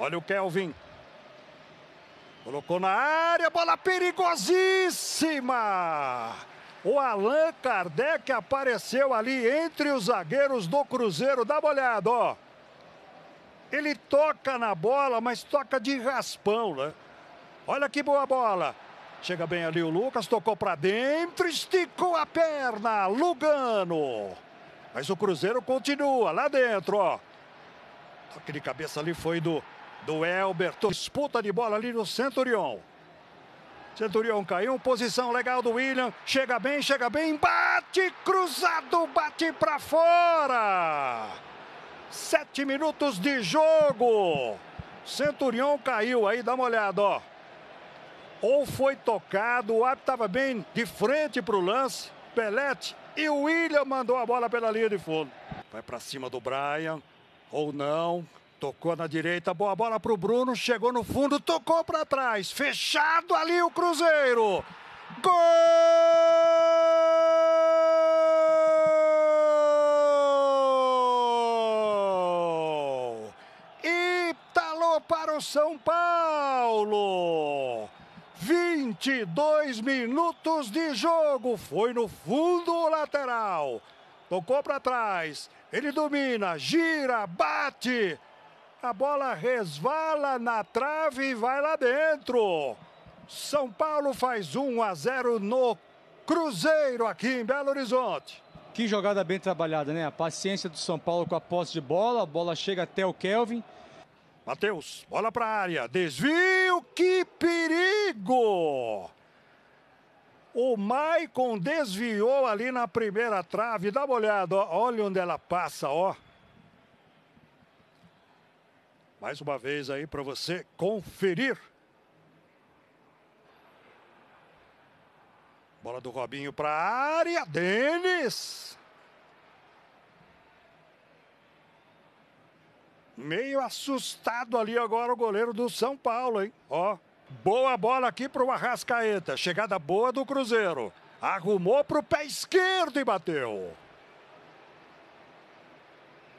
Olha o Kelvin. Colocou na área, bola perigosíssima. O Allan Kardec apareceu ali entre os zagueiros do Cruzeiro. Dá uma olhada, ó. Ele toca na bola, mas toca de raspão, né? Olha que boa bola. Chega bem ali o Lucas, tocou para dentro, esticou a perna, Lugano. Mas o Cruzeiro continua lá dentro, ó. Toque de cabeça ali foi do do Elberto. Disputa de bola ali no Centurion. Centurion caiu, posição legal do William. Chega bem, chega bem, bate cruzado, bate para fora. Sete minutos de jogo. Centurion caiu aí, dá uma olhada, ó. Ou foi tocado, o árbitro estava bem de frente para o lance. Pelete e o William mandou a bola pela linha de fundo. Vai para cima do Brian, ou não. Tocou na direita, boa bola para o Bruno, chegou no fundo, tocou para trás. Fechado ali o Cruzeiro. Gol! Italo para o São Paulo. 22 minutos de jogo. Foi no fundo o lateral. Tocou para trás. Ele domina, gira, bate. A bola resvala na trave e vai lá dentro. São Paulo faz 1 a 0 no Cruzeiro aqui em Belo Horizonte. Que jogada bem trabalhada, né? A paciência do São Paulo com a posse de bola, a bola chega até o Kelvin. Matheus, bola para a área, desvio, que perigo! O Maicon desviou ali na primeira trave, dá uma olhada, ó. olha onde ela passa, ó. Mais uma vez aí para você conferir. Bola do Robinho para a área. Denis. Meio assustado ali agora o goleiro do São Paulo, hein? Ó, boa bola aqui para o Arrascaeta. Chegada boa do Cruzeiro. Arrumou para o pé esquerdo e bateu.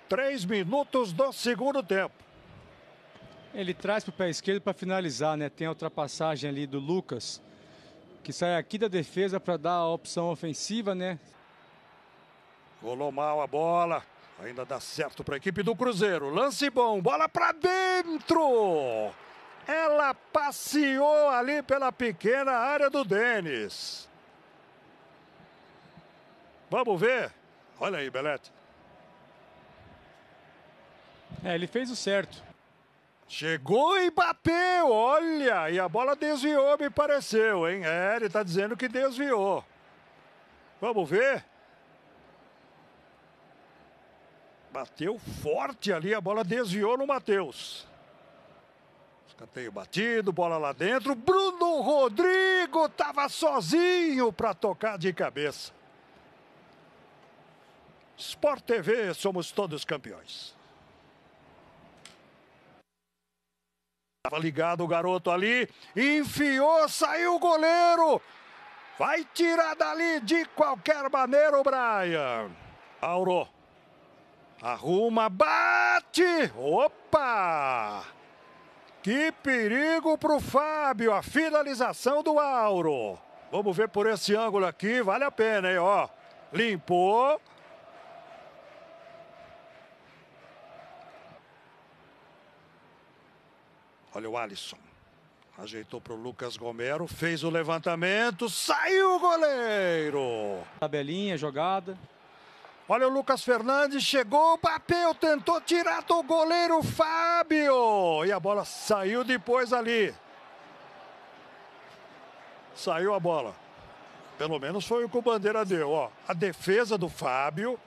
Três minutos do segundo tempo. Ele traz para o pé esquerdo para finalizar, né? Tem a ultrapassagem ali do Lucas, que sai aqui da defesa para dar a opção ofensiva, né? Rolou mal a bola. Ainda dá certo para a equipe do Cruzeiro. Lance bom, bola para dentro. Ela passeou ali pela pequena área do Denis. Vamos ver. Olha aí, Belete. É, ele fez o certo. Chegou e bateu, olha, e a bola desviou, me pareceu, hein? É, ele tá dizendo que desviou. Vamos ver. Bateu forte ali, a bola desviou no Matheus. Escanteio batido, bola lá dentro. Bruno Rodrigo tava sozinho para tocar de cabeça. Sport TV, somos todos campeões. Tava ligado o garoto ali, enfiou, saiu o goleiro. Vai tirar dali de qualquer maneira o Brian. Auro. Arruma, bate. Opa! Que perigo pro Fábio, a finalização do Auro. Vamos ver por esse ângulo aqui, vale a pena, hein, ó. Limpou, Olha o Alisson. Ajeitou para o Lucas Romero, fez o levantamento, saiu o goleiro. Tabelinha, jogada. Olha o Lucas Fernandes, chegou, bateu, tentou tirar do goleiro Fábio. E a bola saiu depois ali. Saiu a bola. Pelo menos foi o que o Bandeira deu, ó. A defesa do Fábio